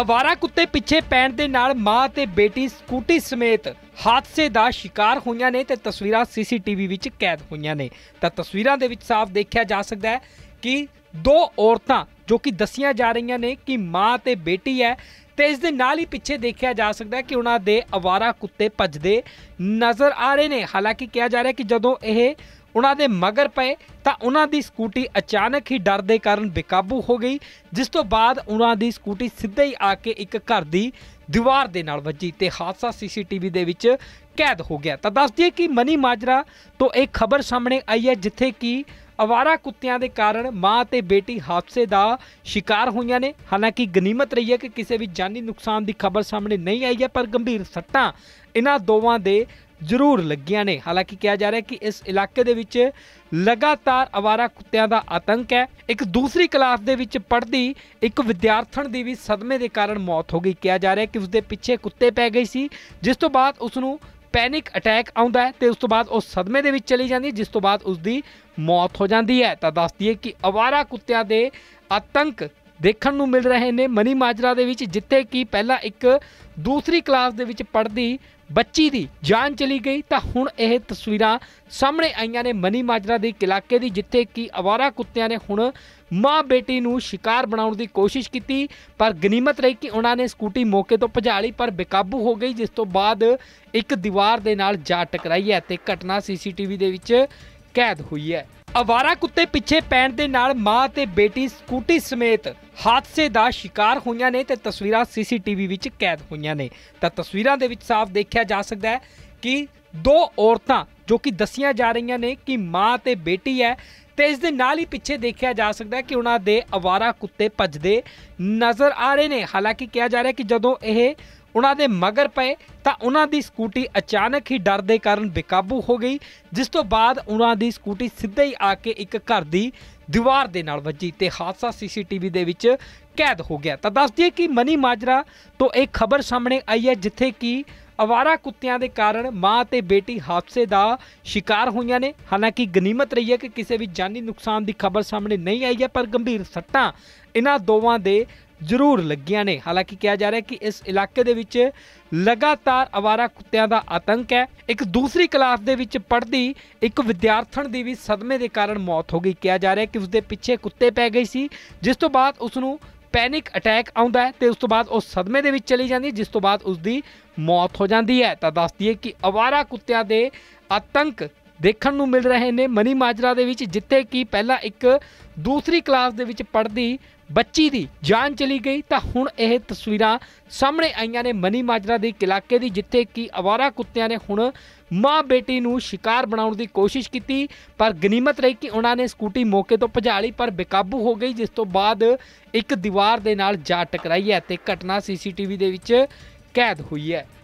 ਅਵਾਰਾ ਕੁੱਤੇ ਪਿੱਛੇ ਪੈਣ ਦੇ ਨਾਲ ਮਾਂ ਤੇ ਬੇਟੀ ਸਕੂਟੀ ਸਮੇਤ ਹਾਦਸੇ ਦਾ ਸ਼ਿਕਾਰ ਹੋਈਆਂ ਨੇ ਤੇ ਤਸਵੀਰਾਂ ਸੀਸੀਟੀਵੀ ਵਿੱਚ ਕੈਦ ਹੋਈਆਂ ਨੇ ਤਾਂ ਤਸਵੀਰਾਂ ਦੇ ਵਿੱਚ ਸਾਫ਼ ਦੇਖਿਆ ਜਾ ਸਕਦਾ ਹੈ ਕਿ ਦੋ ਔਰਤਾਂ ਜੋ ਕਿ ਦੱਸੀਆਂ ਜਾ ਰਹੀਆਂ ਨੇ ਕਿ ਮਾਂ ਤੇ ਬੇਟੀ ਹੈ ਤੇ ਇਸ ਦੇ ਨਾਲ ਹੀ ਪਿੱਛੇ ਦੇਖਿਆ ਜਾ ਸਕਦਾ ਕਿ ਉਹਨਾਂ ਦੇ ਅਵਾਰਾ ਕੁੱਤੇ ਭੱਜਦੇ ਨਜ਼ਰ ਆ ਰਹੇ ਨੇ ਹਾਲਾਂਕਿ ਕਿਹਾ ਜਾ ਰਿਹਾ ਕਿ ਜਦੋਂ ਇਹ ਉਹਨਾਂ ਦੇ ਮਗਰ ਪਏ ਤਾਂ ਉਹਨਾਂ ਦੀ ਸਕੂਟੀ ਅਚਾਨਕ ਹੀ ਡਰ ਦੇ ਕਾਰਨ ਬੇਕਾਬੂ ਹੋ ਗਈ ਜਿਸ ਤੋਂ ਬਾਅਦ ਉਹਨਾਂ ਦੀ ਸਕੂਟੀ ਸਿੱਧੇ ਹੀ ਆ ਕੇ ਇੱਕ ਘਰ ਦੀ ਦੀਵਾਰ ਦੇ ਨਾਲ ਵੱਜੀ ਤੇ ਹਾਦਸਾ ਸੀਸੀਟੀਵੀ ਦੇ ਵਿੱਚ ਕੈਦ ਹੋ ਗਿਆ ਤਾਂ ਦੱਸ ਦਈਏ ਕਿ ਮਨੀ ਮਾਜਰਾ ਤੋਂ ਇਹ ਖਬਰ ਸਾਹਮਣੇ ਆਈ ਹੈ ਜਿੱਥੇ ਕਿ ਅਵਾਰਾ ਕੁੱਤਿਆਂ ਦੇ ਕਾਰਨ ਮਾਂ ਤੇ ਬੇਟੀ ਹਾਦਸੇ ਦਾ ਸ਼ਿਕਾਰ ਹੋਈਆਂ ਨੇ ਹਾਲਾਂਕਿ ਗਨੀਮਤ ਰਹੀ ਹੈ ਕਿ ਕਿਸੇ ਵੀ ਜਾਨੀ ਨੁਕਸਾਨ ਦੀ ਖਬਰ ਸਾਹਮਣੇ ਨਹੀਂ ਆਈ ਹੈ ਪਰ ਗੰਭੀਰ ਸੱਟਾਂ ਇਹਨਾਂ ਦੋਵਾਂ ਦੇ ਜ਼ਰੂਰ ਲੱਗੀਆਂ ਨੇ ਹਾਲਾਂਕਿ ਕਿਹਾ ਜਾ ਰਿਹਾ ਹੈ ਕਿ ਇਸ ਇਲਾਕੇ ਦੇ ਵਿੱਚ ਲਗਾਤਾਰ ਅਵਾਰਾ ਕੁੱਤਿਆਂ ਦਾ ਆਤੰਕ ਹੈ ਇੱਕ ਦੂਸਰੀ ਕਲਾਸ ਦੇ ਵਿੱਚ ਪੜ੍ਹਦੀ ਇੱਕ ਵਿਦਿਆਰਥਣ ਦੀ ਵੀ ਸਦਮੇ ਦੇ ਕਾਰਨ ਮੌਤ ਹੋ ਗਈ ਕਿਹਾ ਜਾ ਰਿਹਾ ਹੈ ਕਿ ਉਸਦੇ ਪਿੱਛੇ ਕੁੱਤੇ ਪੈ ਗਏ ਸੀ ਜਿਸ ਤੋਂ ਬਾਅਦ ਉਸ ਨੂੰ ਪੈਨਿਕ ਅਟੈਕ ਆਉਂਦਾ ਹੈ ਤੇ ਉਸ ਤੋਂ ਬਾਅਦ ਉਹ ਸਦਮੇ ਦੇ ਵਿੱਚ ਚਲੀ ਜਾਂਦੀ ਹੈ ਜਿਸ ਤੋਂ ਬਾਅਦ ਉਸ ਦੀ ਮੌਤ ਹੋ ਜਾਂਦੀ ਹੈ ਤਾਂ ਦੱਸਦੀ ਹੈ ਕਿ ਅਵਾਰਾ ਕੁੱਤਿਆਂ ਦੇ ਆਤੰਕ ਦੇਖਣ ਨੂੰ ਮਿਲ ਰਹੇ ਨੇ ਮਨੀ ਮਾਜਰਾ ਦੇ ਵਿੱਚ ਜਿੱਥੇ ਕਿ ਪਹਿਲਾਂ ਇੱਕ ਦੂਸਰੀ ਕਲਾਸ ਦੇ ਵਿੱਚ ਪੜ੍ਹਦੀ ਬੱਚੀ ਦੀ ਜਾਨ ਚਲੀ ਗਈ ਤਾਂ ਹੁਣ ਇਹ ਤਸਵੀਰਾਂ ਸਾਹਮਣੇ ਆਈਆਂ ਨੇ ਮਨੀ ਮਾਜਰਾ ਦੇ ਇਲਾਕੇ ਦੀ ਜਿੱਥੇ ਕਿ ਅਵਾਰਾ ਕੁੱਤਿਆਂ ਨੇ ਹੁਣ ਮਾਂ ਬੇਟੀ ਨੂੰ ਸ਼ਿਕਾਰ ਬਣਾਉਣ ਦੀ ਕੋਸ਼ਿਸ਼ ਕੀਤੀ ਪਰ ਗਨੀਮਤ ਰਹੀ ਕਿ ਉਹਨਾਂ ਨੇ ਸਕੂਟੀ ਮੌਕੇ ਤੋਂ ਭਜਾ ਲਈ ਪਰ ਬੇਕਾਬੂ ਹੋ ਗਈ ਜਿਸ ਤੋਂ ਬਾਅਦ ਇੱਕ ਦੀਵਾਰ ਦੇ ਨਾਲ ਜਾ ਟਕਰਾਈ ਹੈ ਤੇ ਘਟਨਾ ਸੀਸੀਟੀਵੀ ਦੇ ਵਿੱਚ ਕੈਦ ਹੋਈ ਹੈ ਅਵਾਰਾ ਕੁੱਤੇ ਪਿੱਛੇ ਪੈਣ ਦੇ ਨਾਲ ਮਾਂ ਤੇ ਬੇਟੀ ਸਕੂਟੀ ਸਮੇਤ ਹਾਦਸੇ ਦਾ ਸ਼ਿਕਾਰ ਹੋਈਆਂ ਨੇ ਤੇ ਤਸਵੀਰਾਂ ਸੀਸੀਟੀਵੀ ਵਿੱਚ ਕੈਦ ਹੋਈਆਂ ਨੇ ਤਾਂ ਤਸਵੀਰਾਂ ਦੇ ਵਿੱਚ ਸਾਫ਼ ਦੇਖਿਆ ਜਾ ਸਕਦਾ ਹੈ ਕਿ ਦੋ ਔਰਤਾਂ ਜੋ ਕਿ ਦੱਸੀਆਂ ਜਾ ਰਹੀਆਂ ਨੇ ਕਿ ਮਾਂ ਤੇ ਬੇਟੀ ਹੈ ਤੇ ਇਸ ਦੇ ਨਾਲ ਹੀ ਪਿੱਛੇ ਦੇਖਿਆ ਜਾ ਸਕਦਾ ਕਿ ਉਹਨਾਂ ਦੇ ਅਵਾਰਾ ਕੁੱਤੇ ਭੱਜਦੇ ਨਜ਼ਰ ਆ ਰਹੇ ਨੇ ਹਾਲਾਂਕਿ ਕਿਹਾ ਜਾ ਰਿਹਾ ਕਿ ਜਦੋਂ ਇਹ ਉਹਨਾਂ ਦੇ ਮਗਰ ਪਏ ਤਾਂ ਉਹਨਾਂ ਦੀ ਸਕੂਟੀ ਅਚਾਨਕ ਹੀ ਡਰ ਦੇ ਕਾਰਨ ਬੇਕਾਬੂ ਹੋ ਗਈ ਜਿਸ ਤੋਂ ਬਾਅਦ ਉਹਨਾਂ ਦੀ ਸਕੂਟੀ ਸਿੱਧੇ ਹੀ ਆ ਕੇ ਇੱਕ ਘਰ ਦੀ ਦੀਵਾਰ ਦੇ ਨਾਲ ਵੱਜੀ ਤੇ ਹਾਦਸਾ ਸੀਸੀਟੀਵੀ ਦੇ ਵਿੱਚ ਕੈਦ ਹੋ ਗਿਆ ਤਾਂ ਦੱਸ ਦਈਏ ਕਿ ਮਨੀ ਮਾਜਰਾ ਤੋਂ ਇਹ ਖਬਰ ਸਾਹਮਣੇ ਆਈ ਹੈ ਜਿੱਥੇ ਕਿ ਅਵਾਰਾ ਕੁੱਤਿਆਂ ਦੇ ਕਾਰਨ ਮਾਂ ਤੇ ਬੇਟੀ ਹਾਦਸੇ ਦਾ ਸ਼ਿਕਾਰ ਹੋਈਆਂ ਨੇ ਹਾਲਾਂਕਿ ਗਨੀਮਤ ਰਹੀ ਹੈ ਕਿ ਕਿਸੇ ਵੀ ਜਾਨੀ ਨੁਕਸਾਨ ਦੀ ਖਬਰ ਸਾਹਮਣੇ ਨਹੀਂ ਆਈ ਹੈ ਪਰ ਗੰਭੀਰ ਸੱਟਾਂ ਇਹਨਾਂ ਦੋਵਾਂ ਦੇ ਜ਼ਰੂਰ ਲੱਗੀਆਂ ਨੇ ਹਾਲਾਂਕਿ ਕਿਹਾ ਜਾ ਰਿਹਾ ਹੈ ਕਿ ਇਸ ਇਲਾਕੇ ਦੇ ਵਿੱਚ ਲਗਾਤਾਰ ਅਵਾਰਾ ਕੁੱਤਿਆਂ ਦਾ ਆਤੰਕ ਹੈ ਇੱਕ ਦੂਸਰੀ ਕਲਾਸ ਦੇ ਵਿੱਚ ਪੜ੍ਹਦੀ ਇੱਕ ਵਿਦਿਆਰਥਣ ਦੀ ਵੀ ਸਦਮੇ ਦੇ ਕਾਰਨ ਮੌਤ ਹੋ ਗਈ ਕਿਹਾ ਜਾ ਰਿਹਾ ਹੈ ਕਿ ਉਸਦੇ ਪਿੱਛੇ ਕੁੱਤੇ ਪੈ ਗਏ ਸੀ ਜਿਸ ਤੋਂ ਬਾਅਦ ਉਸ ਨੂੰ ਪੈਨਿਕ ਅਟੈਕ ਆਉਂਦਾ ਹੈ ਤੇ ਉਸ ਤੋਂ ਬਾਅਦ ਉਹ ਸਦਮੇ ਦੇ ਵਿੱਚ ਚਲੀ ਜਾਂਦੀ ਹੈ ਜਿਸ ਤੋਂ ਬਾਅਦ ਉਸ ਦੀ ਮੌਤ ਹੋ ਜਾਂਦੀ ਹੈ ਤਾਂ ਦੱਸਦੀ ਹੈ ਕਿ ਅਵਾਰਾ ਕੁੱਤਿਆਂ ਦੇ ਆਤੰਕ ਦੇਖਣ ਨੂੰ ਮਿਲ ਰਹੇ ਨੇ ਮਨੀ ਮਾਜਰਾ ਦੇ ਵਿੱਚ ਜਿੱਥੇ ਕਿ ਪਹਿਲਾਂ ਇੱਕ ਦੂਸਰੀ ਕਲਾਸ ਦੇ ਵਿੱਚ ਪੜ੍ਹਦੀ ਬੱਚੀ ਦੀ ਜਾਨ ਚਲੀ ਗਈ ਤਾਂ ਹੁਣ ਇਹ ਤਸਵੀਰਾਂ ਸਾਹਮਣੇ ਆਈਆਂ ਨੇ ਮਨੀ ਮਾਜਰਾ ਦੇ ਇਲਾਕੇ ਦੀ ਜਿੱਥੇ ਕਿ ਅਵਾਰਾ ਕੁੱਤਿਆਂ ਨੇ ਹੁਣ ਮਾਂ ਬੇਟੀ ਨੂੰ ਸ਼ਿਕਾਰ ਬਣਾਉਣ ਦੀ ਕੋਸ਼ਿਸ਼ ਕੀਤੀ ਪਰ ਗਨੀਮਤ ਰਹੀ ਕਿ ਉਹਨਾਂ ਨੇ ਸਕੂਟੀ ਮੌਕੇ ਤੋਂ ਭਜਾ ਲਈ ਪਰ ਬੇਕਾਬੂ ਹੋ ਗਈ ਜਿਸ ਤੋਂ ਬਾਅਦ ਇੱਕ ਦੀਵਾਰ ਦੇ ਨਾਲ ਜਾ ਟਕਰਾਈ ਹੈ ਤੇ ਘਟਨਾ ਸੀਸੀਟੀਵੀ ਦੇ ਵਿੱਚ ਕੈਦ ਹੋਈ ਹੈ